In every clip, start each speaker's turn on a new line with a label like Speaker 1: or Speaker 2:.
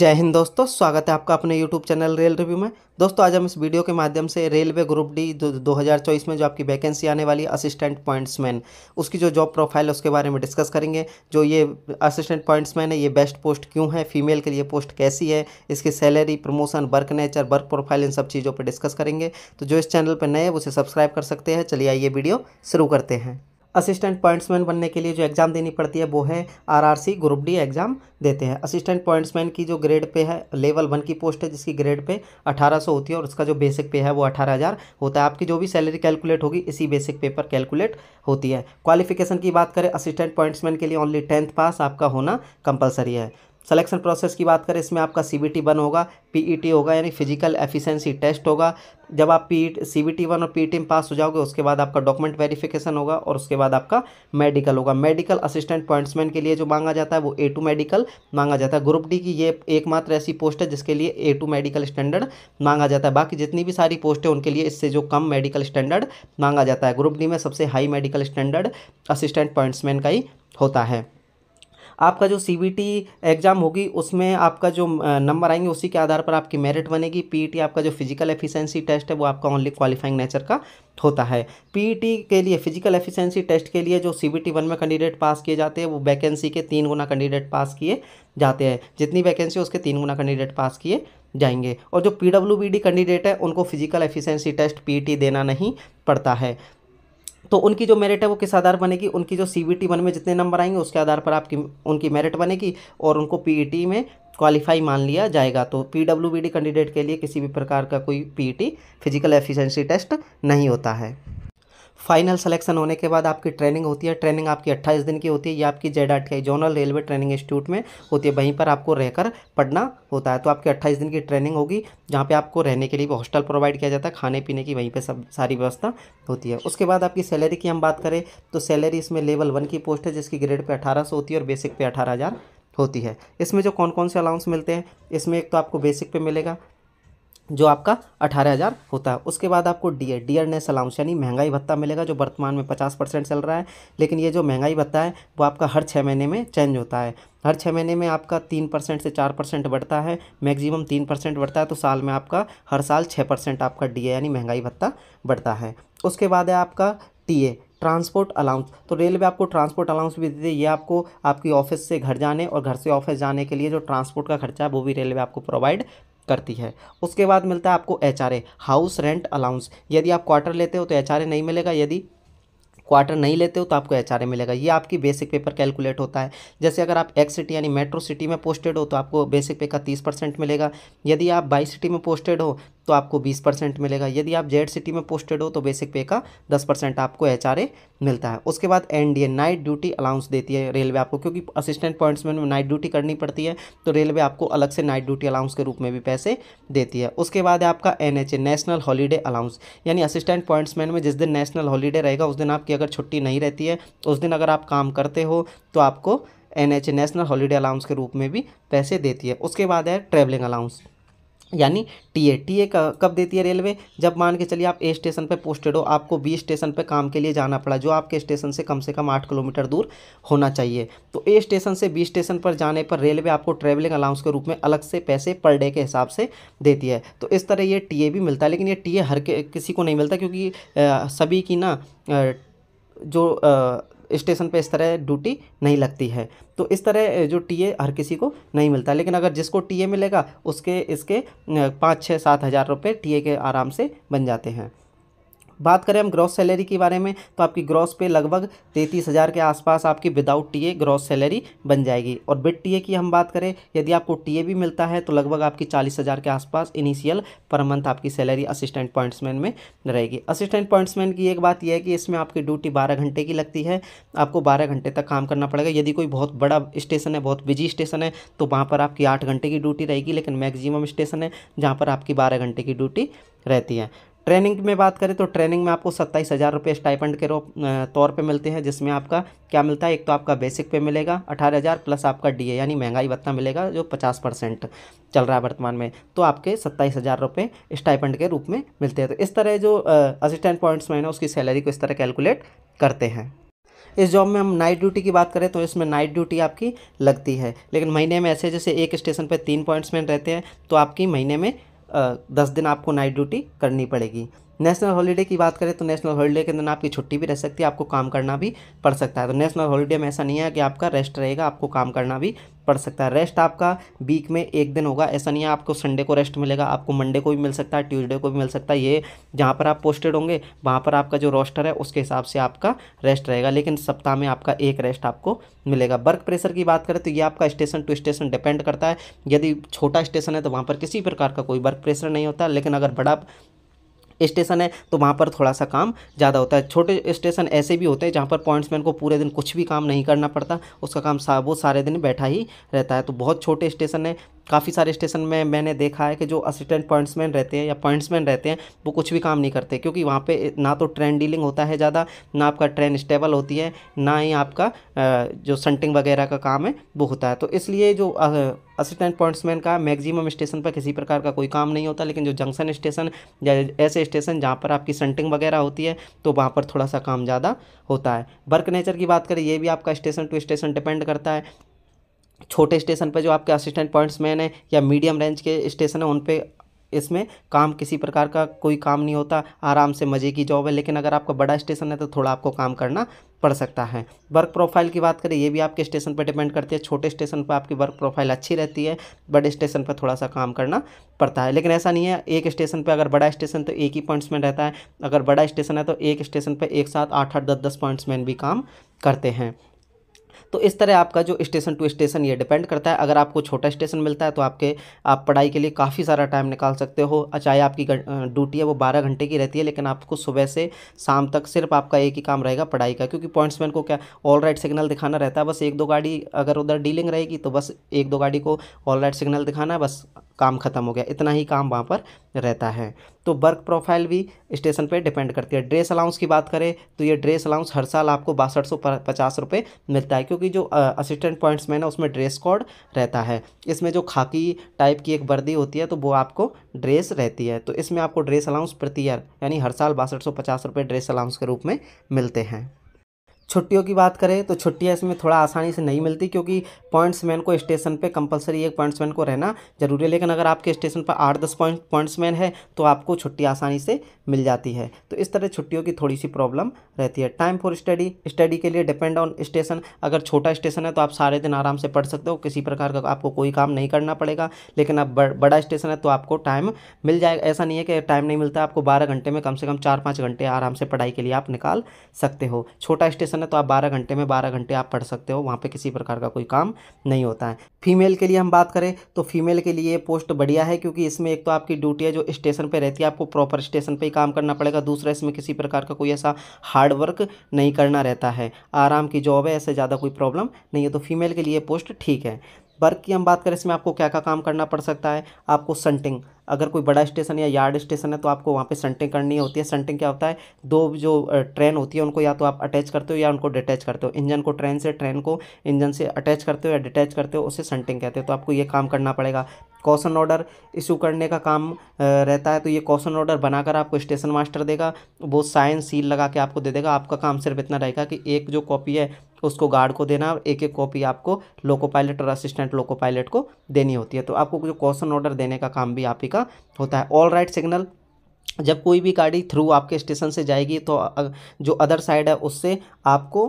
Speaker 1: जय हिंद दोस्तों स्वागत है आपका अपने YouTube चैनल रेल रिव्यू में दोस्तों आज हम इस वीडियो के माध्यम से रेलवे ग्रुप डी दो हज़ार चौबीस में जो आपकी वैकेंसी आने वाली असिस्टेंट पॉइंट्समैन उसकी जो जॉब प्रोफाइल है उसके बारे में डिस्कस करेंगे जो ये असिस्टेंट पॉइंट्समैन है ये बेस्ट पोस्ट क्यों है फीमेल के लिए पोस्ट कैसी है इसकी salary promotion work nature work profile इन सब चीज़ों पर डिस्कस करेंगे तो जो इस चैनल पर नए हैं उसे सब्सक्राइब कर सकते हैं चलिए आइए वीडियो शुरू करते हैं असिस्टेंट पॉइंट्समैन बनने के लिए जो एग्ज़ाम देनी पड़ती है वो है आरआरसी ग्रुप डी एग्ज़ाम देते हैं असिस्टेंट पॉइंट्समैन की जो ग्रेड पे है लेवल वन की पोस्ट है जिसकी ग्रेड पे 1800 होती है और उसका जो बेसिक पे है वो 18000 होता है आपकी जो भी सैलरी कैलकुलेट होगी इसी बेसिक पे पर कैलकुलेट होती है क्वालिफिकेशन की बात करें असिस्टेंट पॉइंट्समैन के लिए ओनली टेंथ पास आपका होना कंपलसरी है सिलेक्शन प्रोसेस की बात करें इसमें आपका सी बी टी वन होगा पी ई टी होगा यानी फिजिकल एफिशिएंसी टेस्ट होगा जब आप P C B T one और पी टी e में पास हो जाओगे उसके बाद आपका डॉक्यूमेंट वेरिफिकेशन होगा और उसके बाद आपका मेडिकल होगा मेडिकल असिस्टेंट पॉइंट्समैन के लिए जो मांगा जाता है वो ए टू मेडिकल मांगा जाता है ग्रुप डी की ये एकमात्र ऐसी पोस्ट है जिसके लिए ए टू मेडिकल स्टैंडर्ड मांगा जाता है बाकी जितनी भी सारी पोस्ट है उनके लिए इससे जो कम मेडिकल स्टैंडर्ड मांगा जाता है ग्रुप डी में सबसे high medical standard assistant pointsman का ही होता है आपका जो सी एग्ज़ाम होगी उसमें आपका जो नंबर आएंगे उसी के आधार पर आपकी मेरिट बनेगी पी e आपका जो फिजिकल एफिशिएंसी टेस्ट है वो आपका ओनली क्वालिफाइंग नेचर का होता है टी e के लिए फिजिकल एफिशिएंसी टेस्ट के लिए जो सी बी टी वन में कैंडिडेट पास किए जाते हैं वो वैकेंसी के तीन गुना कैंडिडेट पास किए जाते हैं जितनी वैकेंसी उसके तीन गुना कैंडिडेट पास किए जाएंगे और जो P W B D candidate है उनको फिजिकल एफिशिएंसी टेस्ट टी देना नहीं पड़ता है तो उनकी जो मेरिट है वो किस आधार बनेगी उनकी जो सी बी टी वन में जितने नंबर आएंगे उसके आधार पर आपकी उनकी मेरिट बनेगी और उनको पी ई टी में क्वालिफाई मान लिया जाएगा तो P W B D candidate के लिए किसी भी प्रकार का कोई P E T physical efficiency test नहीं होता है फाइनल सिलेक्शन होने के बाद आपकी ट्रेनिंग होती है ट्रेनिंग आपकी अट्ठाईस दिन की होती है या आपकी जेड आठ जोनल रेलवे ट्रेनिंग इंस्टीट्यूट में होती है वहीं पर आपको रहकर पढ़ना होता है तो आपकी अट्ठाईस दिन की ट्रेनिंग होगी जहाँ पर आपको रहने के लिए भी हॉस्टल प्रोवाइड किया जाता है खाने पीने की वहीं पर सब सारी व्यवस्था होती है उसके बाद आपकी सैलरी की हम बात करें तो सैलरी इसमें लेवल वन की पोस्ट है जिसकी ग्रेड पर अठारह होती है और बेसिक पे अठारह होती है इसमें जो कौन कौन से अलाउंस मिलते हैं इसमें एक तो आपको बेसिक पे मिलेगा जो आपका अठारह हज़ार होता है उसके बाद आपको डी डीएर ने सलाउंस यानी महंगाई भत्ता मिलेगा जो वर्तमान में पचास परसेंट चल रहा है लेकिन ये जो महंगाई भत्ता है वो आपका हर छः महीने में चेंज होता है हर छः महीने में आपका तीन परसेंट से चार परसेंट बढ़ता है मैक्सिमम तीन परसेंट बढ़ता है तो साल में आपका हर साल छः परसेंट आपका डी यानी महंगाई भत्ता बढ़ता है उसके बाद है आपका टी ट्रांसपोर्ट अलाउंस तो रेलवे आपको ट्रांसपोर्ट अलाउंस भी देती है ये आपको आपकी ऑफिस से घर जाने और घर से ऑफिस जाने के लिए जो ट्रांसपोर्ट का खर्चा है वो भी रेलवे आपको प्रोवाइड करती है उसके बाद मिलता है आपको एच हाउस रेंट अलाउंस यदि आप क्वार्टर लेते हो तो एच नहीं मिलेगा यदि क्वार्टर नहीं लेते हो तो आपको एच मिलेगा ये आपकी बेसिक पे पर कैलकुलेट होता है जैसे अगर आप एक्स सिटी यानी मेट्रो सिटी में पोस्टेड हो तो आपको बेसिक पे का तीस परसेंट मिलेगा यदि आप बाई सिटी में पोस्टेड हो तो आपको बीस परसेंट मिलेगा यदि आप जेड सिटी में पोस्टेड हो तो बेसिक पे का दस परसेंट आपको एच मिलता है उसके बाद N D A night duty allowance देती है रेलवे आपको क्योंकि असिस्टेंट पॉइंट्समैन में नाइट ड्यूटी करनी पड़ती है तो रेलवे आपको अलग से नाइट ड्यूटी अलाउंस के रूप में भी पैसे देती है उसके बाद है आपका N H A national holiday allowance यानी असिस्टेंट पॉइंट्समैन में जिस दिन नेशनल हॉलीडे रहेगा उस दिन आपकी अगर छुट्टी नहीं रहती है उस दिन अगर आप काम करते हो तो आपको N H A national holiday allowance के रूप में भी पैसे देती है उसके बाद है ट्रैवलिंग अलाउंस यानी टीए टीए कब देती है रेलवे जब मान के चलिए आप ए स्टेशन पे पोस्टेड हो आपको बी स्टेशन पे काम के लिए जाना पड़ा जो आपके स्टेशन से कम से कम आठ किलोमीटर दूर होना चाहिए तो ए स्टेशन से बी स्टेशन पर जाने पर रेलवे आपको ट्रैवलिंग अलाउंस के रूप में अलग से पैसे पर डे के हिसाब से देती है तो इस तरह ये टी भी मिलता है लेकिन ये टी हर के किसी को नहीं मिलता क्योंकि आ, सभी की ना आ, जो स्टेशन पे इस तरह ड्यूटी नहीं लगती है तो इस तरह जो टीए हर किसी को नहीं मिलता लेकिन अगर जिसको टीए मिलेगा उसके इसके पाँच छः सात हज़ार रुपये टीए के आराम से बन जाते हैं बात करें हम ग्रॉस सैलरी के बारे में तो आपकी ग्रॉस पे लगभग तैंतीस हज़ार के आसपास आपकी विदाउट टीए ग्रॉस सैलरी बन जाएगी और विद टीए की हम बात करें यदि आपको टीए भी मिलता है तो लगभग आपकी चालीस हज़ार के आसपास इनिशियल पर मंथ आपकी सैलरी असिस्टेंट पॉइंट्समैन में रहेगी असिस्टेंट पॉइंट्समैन की एक बात यह है कि इसमें आपकी ड्यूटी बारह घंटे की लगती है आपको बारह घंटे तक काम करना पड़ेगा यदि कोई बहुत बड़ा स्टेशन है बहुत बिजी स्टेशन है तो वहाँ पर आपकी आठ घंटे की ड्यूटी रहेगी लेकिन मैक्सिमम स्टेशन है जहाँ पर आपकी बारह घंटे की ड्यूटी रहती है ट्रेनिंग में बात करें तो ट्रेनिंग में आपको सत्ताईस हज़ार रुपये स्टाइपेंड के रूप तौर पे मिलते हैं जिसमें आपका क्या मिलता है एक तो आपका बेसिक पे मिलेगा अठारह हज़ार प्लस आपका डीए यानी महंगाई भत्ता मिलेगा जो पचास परसेंट चल रहा है वर्तमान में तो आपके सत्ताईस हज़ार रुपये स्टाइपेंड के रूप में मिलते हैं तो इस तरह जो असिस्टेंट पॉइंट्स में है उसकी सैलरी को इस तरह कैलकुलेट करते हैं इस जॉब में हम नाइट ड्यूटी की बात करें तो इसमें नाइट ड्यूटी आपकी लगती है लेकिन महीने में ऐसे जैसे एक स्टेशन पर तीन पॉइंट्समैन रहते हैं तो आपकी महीने में दस दिन आपको नाइट ड्यूटी करनी पड़ेगी नेशनल हॉलीडे की बात करें तो नेशनल हॉलीडे के अंदर आपकी छुट्टी भी रह सकती है आपको काम करना भी पड़ सकता है तो नेशनल हॉलीडे में ऐसा नहीं है कि आपका रेस्ट रहेगा आपको काम करना भी पड़ सकता है रेस्ट आपका वीक में एक दिन होगा ऐसा नहीं है आपको संडे को रेस्ट मिलेगा आपको मंडे को भी मिल सकता है ट्यूजडे को भी मिल सकता है ये जहाँ पर आप पोस्टेड होंगे वहाँ पर आपका जो रोस्टर है उसके हिसाब से आपका रेस्ट रहेगा लेकिन सप्ताह में आपका एक रेस्ट आपको मिलेगा वर्क प्रेशर की बात करें तो ये आपका स्टेशन टू स्टेशन डिपेंड करता है यदि छोटा स्टेशन है तो वहाँ पर किसी प्रकार का कोई वर्क प्रेशर नहीं होता लेकिन अगर बड़ा स्टेशन है तो वहाँ पर थोड़ा सा काम ज़्यादा होता है छोटे स्टेशन ऐसे भी होते हैं जहाँ पर पॉइंट्समैन को पूरे दिन कुछ भी काम नहीं करना पड़ता उसका काम सा, वो सारे दिन बैठा ही रहता है तो बहुत छोटे स्टेशन है काफ़ी सारे स्टेशन में मैंने देखा है कि जो असिस्टेंट पॉइंट्समैन रहते हैं या पॉइंट्समैन रहते हैं वो कुछ भी काम नहीं करते क्योंकि वहाँ पे ना तो ट्रेन डीलिंग होता है ज़्यादा ना आपका ट्रेन स्टेबल होती है ना ही आपका जो सन्टिंग वगैरह का काम है वो होता है तो इसलिए जो असिस्टेंट पॉइंट्समैन का मैक्सिमम स्टेशन पर किसी प्रकार का कोई काम नहीं होता लेकिन जो जंक्शन स्टेशन या ऐसे स्टेशन जहाँ पर आपकी सन्टिंग वगैरह होती है तो वहाँ पर थोड़ा सा काम ज़्यादा होता है वर्क नेचर की बात करें ये भी आपका स्टेशन टू स्टेशन डिपेंड करता है छोटे स्टेशन पर जो आपके असिस्टेंट पॉइंट्स मैन है या मीडियम रेंज के स्टेशन हैं उन पर इसमें काम किसी प्रकार का कोई काम नहीं होता आराम से मज़े की जॉब है लेकिन अगर आपका बड़ा स्टेशन है तो थोड़ा आपको काम करना पड़ सकता है वर्क प्रोफाइल की बात करें ये भी आपके स्टेशन पर डिपेंड करती है छोटे स्टेशन पर आपकी वर्क प्रोफाइल अच्छी रहती है बड़े स्टेशन पर थोड़ा सा काम करना पड़ता है लेकिन ऐसा नहीं है एक स्टेशन पर अगर बड़ा स्टेशन तो एक ही पॉइंट्स में रहता है अगर बड़ा स्टेशन है तो एक स्टेशन पर एक साथ आठ आठ दस दस पॉइंट्स मैन भी काम करते हैं तो इस तरह आपका जो स्टेशन टू स्टेशन ये डिपेंड करता है अगर आपको छोटा स्टेशन मिलता है तो आपके आप पढ़ाई के लिए काफ़ी सारा टाइम निकाल सकते हो चाहे आपकी ड्यूटी है वो बारह घंटे की रहती है लेकिन आपको सुबह से शाम तक सिर्फ आपका एक ही काम रहेगा पढ़ाई का क्योंकि पॉइंट्समैन को क्या ऑल राइट सिग्नल दिखाना रहता है बस एक दो गाड़ी अगर उधर डीलिंग रहेगी तो बस एक दो गाड़ी को ऑल राइट सिग्नल दिखाना है बस काम ख़त्म हो गया इतना ही काम वहाँ पर रहता है तो वर्क प्रोफाइल भी स्टेशन पे डिपेंड करती है ड्रेस अलाउंस की बात करें तो ये ड्रेस अलाउंस हर साल आपको बासठ सौ पचास रुपये मिलता है क्योंकि जो असिस्टेंट पॉइंट्स मैन है उसमें ड्रेस कोड रहता है इसमें जो खाकी टाइप की एक वर्दी होती है तो वो आपको ड्रेस रहती है तो इसमें आपको ड्रेस अलाउंस प्रति ईयर यानी हर साल बासठ सौ पचास रुपये ड्रेस अलाउंस के रूप में मिलते हैं छुट्टियों की बात करें तो छुट्टियाँ इसमें थोड़ा आसानी से नहीं मिलती क्योंकि पॉइंट्समैन को स्टेशन पे कंपलसरी एक पॉइंट्समैन को रहना जरूरी है लेकिन अगर आपके स्टेशन पर आठ दस पॉइंट पॉइंट्समैन है तो आपको छुट्टी आसानी से मिल जाती है तो इस तरह छुट्टियों की थोड़ी सी प्रॉब्लम रहती है टाइम फॉर स्टडी स्टडी के लिए डिपेंड ऑन स्टेशन अगर छोटा स्टेशन है तो आप सारे दिन आराम से पढ़ सकते हो किसी प्रकार का आपको कोई काम नहीं करना पड़ेगा लेकिन अब बड़ा स्टेशन है तो आपको टाइम मिल जाएगा ऐसा नहीं है कि टाइम नहीं मिलता आपको बारह घंटे में कम से कम चार पाँच घंटे आराम से पढ़ाई के लिए आप निकाल सकते हो छोटा स्टेशन एजुकेशन है तो आप बारह घंटे में बारह घंटे आप पढ़ सकते हो वहाँ पर किसी प्रकार का कोई काम नहीं होता है फीमेल के लिए हम बात करें तो फीमेल के लिए पोस्ट बढ़िया है क्योंकि इसमें एक तो आपकी ड्यूटी है जो स्टेशन पर रहती है आपको प्रॉपर स्टेशन पर ही काम करना पड़ेगा दूसरा इसमें किसी प्रकार का कोई ऐसा हार्ड वर्क नहीं करना रहता है आराम की जॉब है ऐसे ज़्यादा कोई प्रॉब्लम नहीं है तो फीमेल के लिए पोस्ट ठीक है वर्क की हम बात करें इसमें आपको क्या क्या काम करना पड़ सकता है आपको सेंटिंग अगर कोई बड़ा स्टेशन या यार्ड स्टेशन है तो आपको वहाँ पे सेंटिंग करनी होती है सेंटिंग क्या होता है दो जो ट्रेन होती है उनको या तो आप अटैच करते हो या उनको डिटैच करते हो इंजन को ट्रेन से ट्रेन को इंजन से अटैच करते हो या डिटैच करते हो उसे सेंटिंग कहते हो तो आपको ये काम करना पड़ेगा कौशन ऑर्डर इशू करने का काम रहता है तो ये कौशन ऑर्डर बनाकर आपको स्टेशन मास्टर देगा वो साइन सील लगा के आपको दे देगा आपका काम सिर्फ इतना रहेगा कि एक जो कॉपी है उसको गार्ड को देना और एक एक कॉपी आपको लोको पायलट और असिस्टेंट लोको पायलट को देनी होती है तो आपको जो कौशन ऑर्डर देने का काम भी आप ही का होता है ऑल राइट सिग्नल जब कोई भी गाड़ी थ्रू आपके स्टेशन से जाएगी तो जो अदर साइड है उससे आपको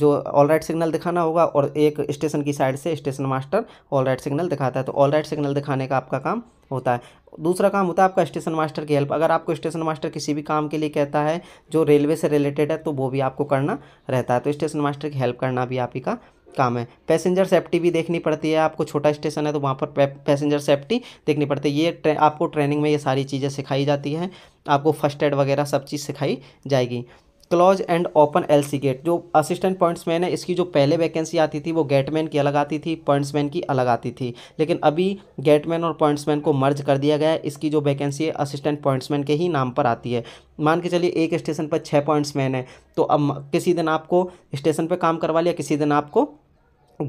Speaker 1: जो ऑल राइट सिग्नल दिखाना होगा और एक स्टेशन की साइड से station master all right signal दिखाता है तो ऑल राइट सिग्नल दिखाने का आपका काम होता है दूसरा काम होता है आपका स्टेशन मास्टर की हेल्प अगर आपको स्टेशन मास्टर किसी भी काम के लिए कहता है जो रेलवे से रिलेटेड है तो वो भी आपको करना रहता है तो स्टेशन मास्टर की हेल्प करना भी आप ही का काम है पैसेंजर सेफ्टी भी देखनी पड़ती है आपको छोटा स्टेशन है तो वहाँ पर पैसेंजर सेफ्टी देखनी पड़ती है ये ट्रे, आपको ट्रेनिंग में ये सारी चीज़ें सिखाई जाती हैं आपको फर्स्ट एड वगैरह सब चीज़ सिखाई जाएगी close and open LC gate जो असिस्टेंट पॉइंट्समैन है इसकी जो पहले वैकेंसी आती थी वो गेटमैन की अलग आती थी पॉइंट्समैन की अलग आती थी लेकिन अभी गेटमैन और पॉइंट्समैन को मर्ज कर दिया गया है इसकी जो वैकेंसी है असिस्टेंट पॉइंट्समैन के ही नाम पर आती है मान के चलिए एक स्टेशन पर छः पॉइंट्समैन है तो अब किसी दिन आपको स्टेशन पर काम करवा लिया किसी दिन आपको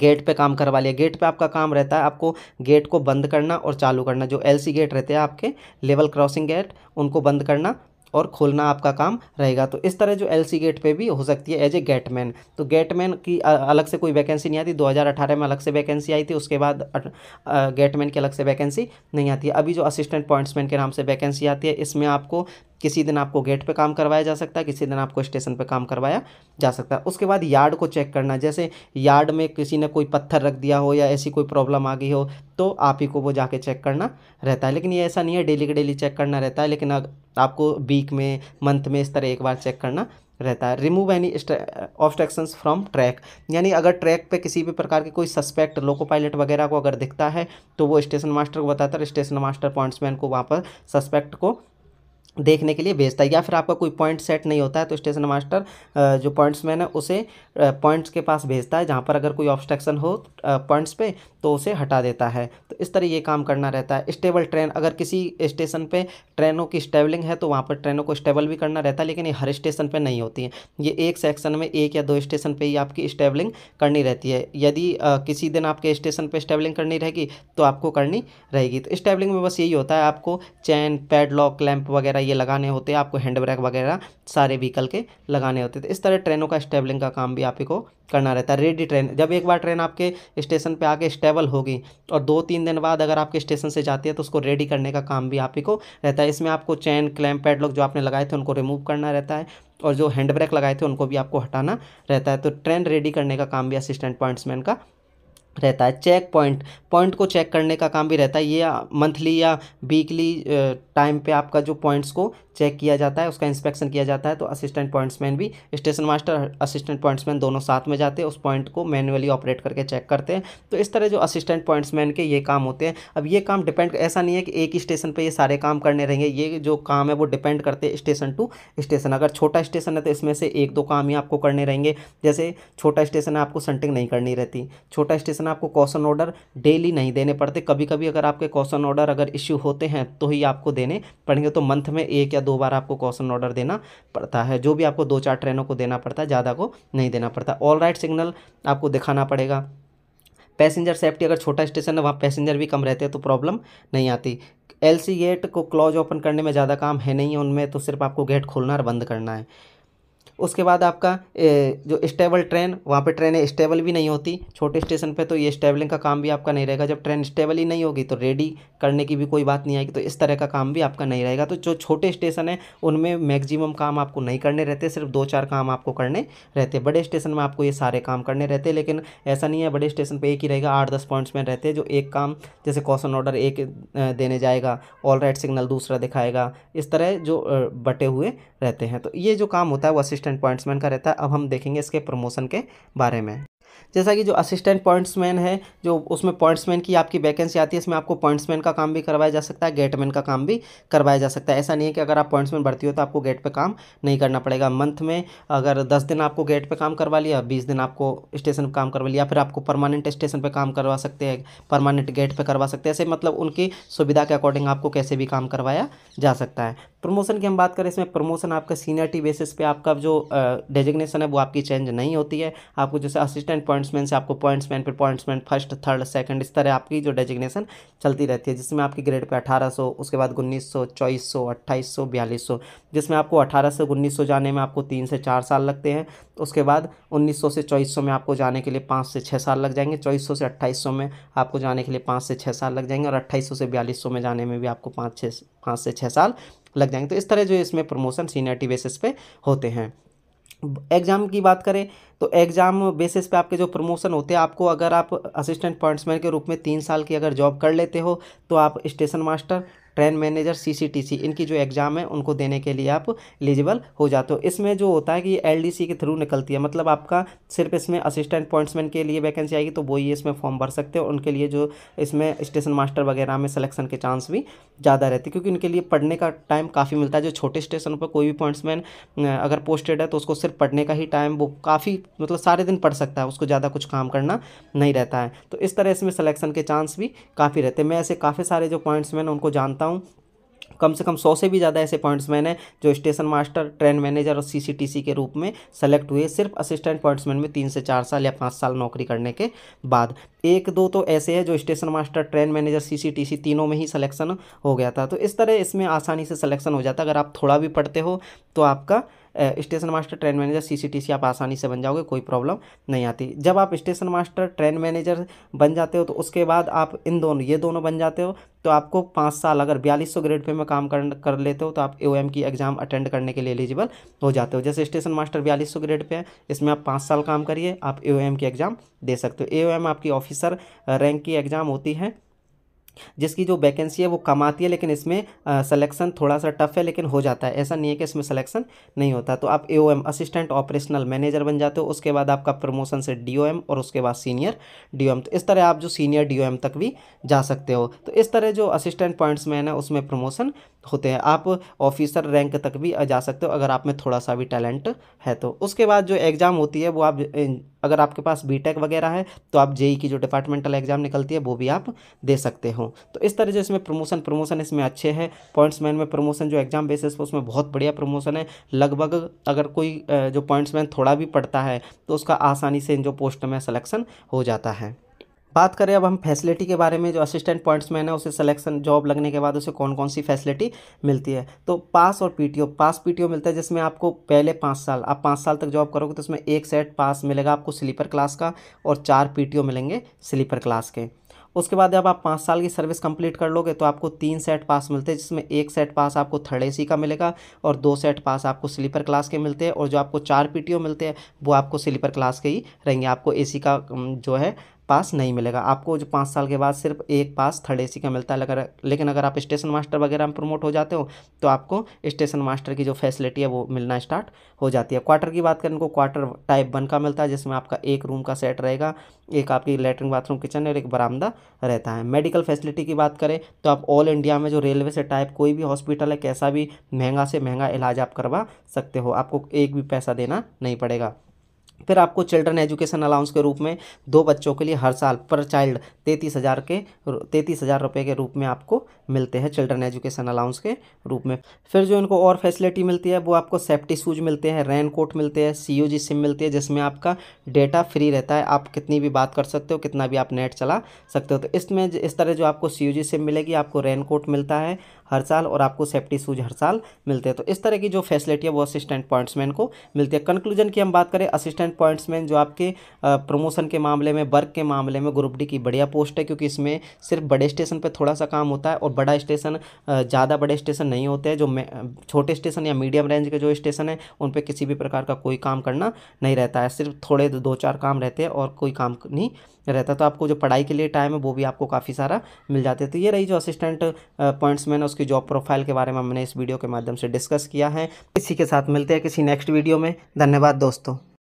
Speaker 1: गेट पे काम करवा लिया गेट पे आपका काम रहता है आपको गेट को बंद करना और चालू करना जो एलसी गेट रहते हैं आपके लेवल क्रॉसिंग गेट उनको बंद करना और खोलना आपका काम रहेगा तो इस तरह जो एलसी गेट पे भी हो सकती है एज ए गेटमैन तो गेटमैन की अलग से कोई वैकेंसी नहीं आती 2018 में अलग से वैकेंसी आई थी उसके बाद गेटमैन की अलग से वैकेंसी नहीं आती है अभी जो असिस्टेंट पॉइंट्समैन के नाम से वैकेंसी आती है इसमें आपको किसी दिन आपको गेट पे काम करवाया जा सकता है किसी दिन आपको स्टेशन पे काम करवाया जा सकता है उसके बाद यार्ड को चेक करना जैसे यार्ड में किसी ने कोई पत्थर रख दिया हो या ऐसी कोई प्रॉब्लम आ गई हो तो आप ही को वो जाके चेक करना रहता है लेकिन ये ऐसा नहीं है डेली के डेली चेक करना रहता है लेकिन आपको वीक में मंथ में इस तरह एक बार चेक करना रहता है remove any obstruction from track यानी अगर ट्रैक पे किसी भी प्रकार के कोई सस्पेक्ट लोको पायलट वगैरह को अगर दिखता है तो वो स्टेशन मास्टर को बताता है स्टेशन मास्टर पॉइंट्समैन को वहाँ पर सस्पेक्ट को देखने के लिए भेजता है या फिर आपका कोई पॉइंट सेट नहीं होता है तो स्टेशन मास्टर जो पॉइंट्स मैन है उसे पॉइंट्स के पास भेजता है जहाँ पर अगर कोई ऑब्स्ट्रक्शन हो पॉइंट्स पे तो उसे हटा देता है तो इस तरह ये काम करना रहता है स्टेबल ट्रेन अगर किसी स्टेशन पे ट्रेनों की स्टेबलिंग है तो वहाँ पर ट्रेनों को स्टेबल भी करना रहता है लेकिन ये हर स्टेशन पर नहीं होती है ये एक सेक्शन में एक या दो स्टेशन पर ही आपकी स्टेबलिंग करनी रहती है यदि किसी दिन आपके स्टेशन पर स्टेबलिंग करनी रहेगी तो आपको करनी रहेगी तो स्टेबलिंग में बस यही होता है आपको चैन पैडलॉक लैंप वगैरह ये लगाने होते हैं आपको हैंड ब्रेक वगैरह सारे व्हीकल के लगाने होते थे तो इस तरह ट्रेनों का स्टेबलिंग का काम भी आपको करना रहता है रेडी ट्रेन जब एक बार ट्रेन आपके स्टेशन पे आके स्टेबल होगी और दो तीन दिन बाद अगर आपके स्टेशन से जाती है तो उसको रेडी करने का काम भी आप को रहता है इसमें आपको चैन क्लैम पैडलॉक जो आपने लगाए थे उनको रिमूव करना रहता है और जो हैंड ब्रेक लगाए थे उनको भी आपको हटाना रहता है तो ट्रेन रेडी करने का काम भी असिस्टेंट पॉइंट्समैन का रहता है चेक पॉइंट पॉइंट को चेक करने का काम भी रहता है ये मंथली या वीकली टाइम पे आपका जो पॉइंट्स को चेक किया जाता है उसका इंस्पेक्शन किया जाता है तो असिस्टेंट पॉइंट्समैन भी स्टेशन मास्टर असिस्टेंट पॉइंट्समैन दोनों साथ में जाते हैं उस पॉइंट को मैनुअली ऑपरेट करके चेक करते हैं तो इस तरह जो असिस्टेंट पॉइंट्समैन के ये काम होते हैं अब ये काम डिपेंड ऐसा नहीं है कि एक ही स्टेशन पर ये सारे काम करने रहेंगे ये जो काम है वो डिपेंड करते हैं स्टेशन टू स्टेशन अगर छोटा स्टेशन है तो इसमें से एक दो काम ही आपको करने रहेंगे जैसे छोटा स्टेशन है आपको सेंटिंग नहीं करनी रहती छोटा स्टेशन आपको क्वेश्चन ऑर्डर डेली नहीं देने पड़ते कभी कभी अगर आपके क्वेश्चन ऑर्डर अगर इश्यू होते हैं तो ही आपको देने पड़ेंगे तो मंथ में एक या दो बार आपको क्वेश्चन ऑर्डर देना पड़ता है जो भी आपको दो चार ट्रेनों को देना पड़ता है ज़्यादा को नहीं देना पड़ता ऑल राइट सिग्नल आपको दिखाना पड़ेगा पैसेंजर सेफ्टी अगर छोटा स्टेशन है वहाँ पैसेंजर भी कम रहते हैं तो प्रॉब्लम नहीं आती एल सी गेट को क्लोज ओपन करने में ज़्यादा काम है नहीं है उनमें तो सिर्फ आपको गेट खोलना और बंद करना है उसके बाद आपका जो स्टेबल ट्रेन वहाँ पे ट्रेनें स्टेबल भी नहीं होती छोटे स्टेशन पे तो ये स्टेबलिंग का काम भी आपका नहीं रहेगा जब ट्रेन स्टेबल ही नहीं होगी तो रेडी करने की भी कोई बात नहीं आएगी तो इस तरह का काम भी आपका नहीं रहेगा तो जो छोटे स्टेशन हैं उनमें मैक्सिमम काम आपको नहीं करने रहते सिर्फ दो चार काम आपको करने रहते बड़े स्टेशन में आपको ये सारे काम करने रहते लेकिन ऐसा नहीं है बड़े स्टेशन पर एक ही रहेगा आठ दस पॉइंट्स में रहते जो एक काम जैसे कॉशन ऑर्डर एक देने जाएगा ऑल राइट सिग्नल दूसरा दिखाएगा इस तरह जो बटे हुए रहते हैं तो ये जो काम होता है वो असिस्टेंट असिस्टेंट पॉइंट्समैन का रहता है अब हम देखेंगे इसके प्रमोशन के बारे में जैसा कि जो असिस्टेंट पॉइंट्समैन है जो उसमें पॉइंट्समैन की आपकी वैकेंसी आती है इसमें आपको पॉइंट्समैन का काम भी करवाया जा सकता है गेटमैन का काम भी करवाया जा सकता है ऐसा नहीं है कि अगर आप पॉइंट्समैन भर्ती हो तो आपको गेट पे काम नहीं करना पड़ेगा मंथ में अगर 10 दिन आपको गेट पे काम करवा लिया बीस दिन आपको स्टेशन पर काम करवा लिया फिर आपको परमानेंट स्टेशन पर काम करवा सकते हैं परमानेंट गेट पर करवा सकते हैं ऐसे मतलब उनकी सुविधा के अकॉर्डिंग आपको कैसे भी काम करवाया जा सकता है प्रमोशन की हम बात करें इसमें प्रमोशन आपका सीनियरिटी बेसिस पे आपका जो डेजिग्नेशन है वो आपकी चेंज नहीं होती है आपको जैसे असिस्टेंट पॉइंट्समैन से आपको पॉइंट्समैन फिर पॉइंट्समैन फर्स्ट थर्ड सेकंड इस तरह आपकी जो डेजिग्नेशन चलती रहती है जिसमें आपकी ग्रेड पे 1800 उसके बाद उन्नीस सौ चौबीस सौ अट्ठाईस सौ बयालीस सौ जिसमें आपको अठारह से उन्नीस सौ जाने में आपको तीन से चार साल लगते हैं उसके बाद उन्नीस सौ से चौबीस सौ में आपको जाने के लिए पाँच से छः साल लग जाएंगे चौबीस सौ से अट्ठाईस सौ में आपको जाने के लिए पाँच से छः साल लग जाएंगे और अट्ठाईस सौ से बयालीस सौ में जाने में भी आपको पाँच छः पाँच से छः साल लग जाएंगे तो इस तरह जो इसमें प्रमोशन सीनियरिटी बेसिस पे होते हैं एग्ज़ाम की बात करें तो एग्ज़ाम बेसिस पे आपके जो प्रमोशन होते हैं आपको अगर आप असिस्टेंट पॉइंट्समैन के रूप में तीन साल की अगर जॉब कर लेते हो तो आप station master train manager CCTC इनकी जो एग्ज़ाम है उनको देने के लिए आप एलिजिबल हो जाते हो इसमें जो होता है कि एलडीसी के थ्रू निकलती है मतलब आपका सिर्फ इसमें असिस्टेंट पॉइंट्समैन के लिए वैकेंसी आएगी तो वही इसमें फॉर्म भर सकते हो उनके लिए जो इसमें स्टेशन मास्टर वगैरह में सलेक्शन के चांस भी ज़्यादा रहते क्योंकि उनके लिए पढ़ने का टाइम काफ़ी मिलता है जो छोटे स्टेशन पर कोई भी पॉइंट्समैन अगर पोस्टेड है तो उसको सिर्फ पढ़ने का ही टाइम वो काफ़ी मतलब सारे दिन पढ़ सकता है उसको ज़्यादा कुछ काम करना नहीं रहता है तो इस तरह इसमें सलेक्शन के चांस भी काफ़ी रहते हैं मैं ऐसे काफ़ी सारे जो पॉइंट्समैन उनको जानता हूँ हूँ कम से कम सौ से भी ज़्यादा ऐसे पॉइंट्स मैन हैं जो स्टेशन मास्टर ट्रेन मैनेजर और सीसीटीसी के रूप में सेलेक्ट हुए सिर्फ असिस्टेंट पॉइंट्समैन में तीन से चार साल या पाँच साल नौकरी करने के बाद एक दो तो ऐसे हैं जो station master train manager CCTC तीनों में ही सिलेक्शन हो गया था तो इस तरह इसमें आसानी से सिलेक्शन हो जाता अगर आप थोड़ा भी पढ़ते हो तो आपका station master train manager CCTC आप आसानी से बन जाओगे कोई प्रॉब्लम नहीं आती जब आप स्टेशन मास्टर ट्रेन मैनेजर बन जाते हो तो उसके बाद आप इन दोनों ये दोनों बन जाते हो तो आपको पाँच साल अगर बयालीस सौ ग्रेड पे में काम कर कर लेते हो तो आप ए की एग्ज़ाम अटेंड करने के लिए एलिजिबल हो जाते हो जैसे स्टेशन मास्टर बयालीस सौ ग्रेड पे है इसमें आप पाँच साल काम करिए आप ए की एग्ज़ाम दे सकते हो ए आपकी ऑफिसर रैंक की एग्ज़ाम होती है जिसकी जो वैकेंसी है वो कम आती है लेकिन इसमें सिलेक्शन थोड़ा सा टफ है लेकिन हो जाता है ऐसा नहीं है कि इसमें सिलेक्शन नहीं होता तो आप एओएम असिस्टेंट ऑपरेशनल मैनेजर बन जाते हो उसके बाद आपका प्रमोशन से डीओएम और उसके बाद सीनियर डीओएम तो इस तरह आप जो सीनियर डीओएम तक भी जा सकते हो तो इस तरह जो असिस्टेंट पॉइंट्स मैन है उसमें प्रमोशन होते हैं आप ऑफिसर रैंक तक भी जा सकते हो अगर आप में थोड़ा सा भी टैलेंट है तो उसके बाद जो एग्ज़ाम होती है वो आप अगर आपके पास बीटेक वगैरह है तो आप जेई e की जो डिपार्टमेंटल एग्ज़ाम निकलती है वो भी आप दे सकते हो तो इस तरह से इसमें प्रमोशन प्रमोशन इसमें अच्छे हैं पॉइंट्स मैन में प्रमोशन जो एग्ज़ाम बेसिस पर उसमें बहुत बढ़िया प्रमोशन है लगभग अगर कोई जो पॉइंट्स मैन थोड़ा भी पढ़ता है तो उसका आसानी से इन जो पोस्ट में सलेक्शन हो जाता है बात करें अब हम फैसिलिटी के बारे में जो असिस्टेंट पॉइंट्स मैन है उसे सिलेक्शन जॉब लगने के बाद उसे कौन कौन सी फैसिलिटी मिलती है तो पास और पीटीओ पास पीटीओ मिलता है जिसमें आपको पहले पाँच साल आप पाँच साल तक जॉब करोगे तो उसमें एक सेट पास मिलेगा आपको स्लीपर क्लास का और चार पी मिलेंगे स्लीपर क्लास के उसके बाद जब आप पाँच साल की सर्विस कंप्लीट कर लोगे तो आपको तीन सेट पास मिलते हैं जिसमें एक सेट पास आपको थर्ड ए का मिलेगा और दो सेट पास आपको स्लीपर क्लास के मिलते हैं और जो आपको चार पी मिलते हैं वो आपको स्लीपर क्लास के ही रहेंगे आपको ए का जो है पास नहीं मिलेगा आपको जो पाँच साल के बाद सिर्फ एक पास थर्ड ए का मिलता है अगर लेकिन अगर आप स्टेशन मास्टर वगैरह में प्रमोट हो जाते हो तो आपको स्टेशन मास्टर की जो फैसिलिटी है वो मिलना स्टार्ट हो जाती है क्वार्टर की बात करें तो क्वार्टर टाइप वन का मिलता है जिसमें आपका एक रूम का सेट रहेगा एक आपकी लेटरिन बाथरूम किचन और एक बरामदा रहता है मेडिकल फैसिलिटी की बात करें तो आप ऑल इंडिया में जो रेलवे से टाइप कोई भी हॉस्पिटल है कैसा भी महंगा से महंगा इलाज आप करवा सकते हो आपको एक भी पैसा देना नहीं पड़ेगा फिर आपको चिल्ड्रन एजुकेशन अलाउंस के रूप में दो बच्चों के लिए हर साल पर चाइल्ड तैंतीस हज़ार के तैंतीस हज़ार रुपये के रूप में आपको मिलते हैं चिल्ड्रन एजुकेशन अलाउंस के रूप में फिर जो इनको और फैसिलिटी मिलती है वो आपको सेफ्टी शूज मिलते हैं रेन कोट मिलते हैं सी यू सिम मिलती है जिसमें आपका डेटा फ्री रहता है आप कितनी भी बात कर सकते हो कितना भी आप नेट चला सकते हो तो इसमें इस तरह जो आपको सी यू सिम मिलेगी आपको रेन कोट मिलता है हर साल और आपको सेफ्टी शूज़ हर साल मिलते हैं तो इस तरह की जो फैसिलिटी है वो असिस्टेंट पॉइंट्समैन को मिलती है कंक्लूजन की हम बात करें असिस्टेंट पॉइंट्समैन जो आपके प्रमोशन के मामले में वर्क के मामले में ग्रुप डी की बढ़िया पोस्ट है क्योंकि इसमें सिर्फ बड़े स्टेशन पर थोड़ा सा काम होता है और बड़ा स्टेशन ज़्यादा बड़े स्टेशन नहीं होते हैं जो छोटे स्टेशन या मीडियम रेंज के जो स्टेशन है उन पर किसी भी प्रकार का कोई काम करना नहीं रहता है सिर्फ थोड़े दो चार काम रहते हैं और कोई काम नहीं रहता तो आपको जो पढ़ाई के लिए टाइम है वो भी आपको काफ़ी सारा मिल जाता है तो ये रही जो असिस्टेंट पॉइंट्समैन उसके उसकी जॉब प्रोफाइल के बारे में हमने इस वीडियो के माध्यम से डिस्कस किया है इसी के साथ मिलते हैं किसी नेक्स्ट वीडियो में धन्यवाद दोस्तों